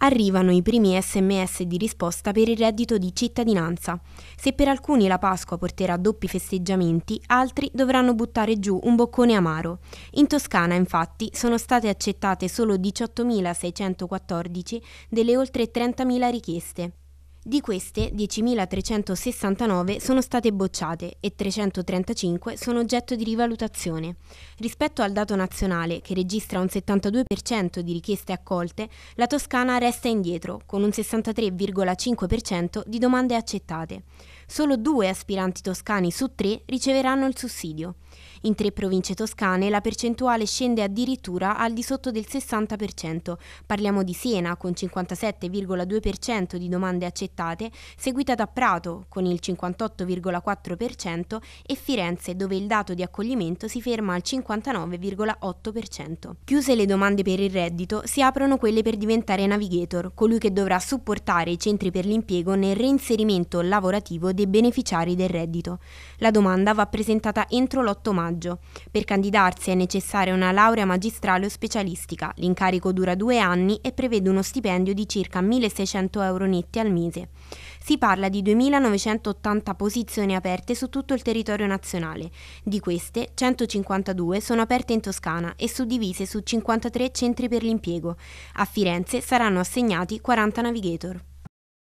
Arrivano i primi sms di risposta per il reddito di cittadinanza. Se per alcuni la Pasqua porterà doppi festeggiamenti, altri dovranno buttare giù un boccone amaro. In Toscana, infatti, sono state accettate solo 18.614 delle oltre 30.000 richieste. Di queste, 10.369 sono state bocciate e 335 sono oggetto di rivalutazione. Rispetto al dato nazionale, che registra un 72% di richieste accolte, la Toscana resta indietro, con un 63,5% di domande accettate. Solo due aspiranti toscani su tre riceveranno il sussidio. In tre province toscane la percentuale scende addirittura al di sotto del 60%. Parliamo di Siena con 57,2% di domande accettate, seguita da Prato con il 58,4% e Firenze dove il dato di accoglimento si ferma al 59,8%. Chiuse le domande per il reddito, si aprono quelle per diventare navigator, colui che dovrà supportare i centri per l'impiego nel reinserimento lavorativo dei beneficiari del reddito. La domanda va presentata entro l'8 marzo maggio. Per candidarsi è necessaria una laurea magistrale o specialistica. L'incarico dura due anni e prevede uno stipendio di circa 1.600 euro netti al mese. Si parla di 2.980 posizioni aperte su tutto il territorio nazionale. Di queste, 152 sono aperte in Toscana e suddivise su 53 centri per l'impiego. A Firenze saranno assegnati 40 navigator.